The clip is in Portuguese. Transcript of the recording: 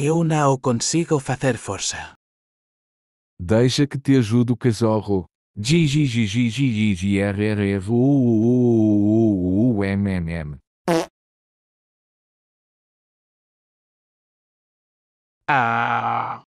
Eu não consigo fazer força. Deixa que te ajude o Ah!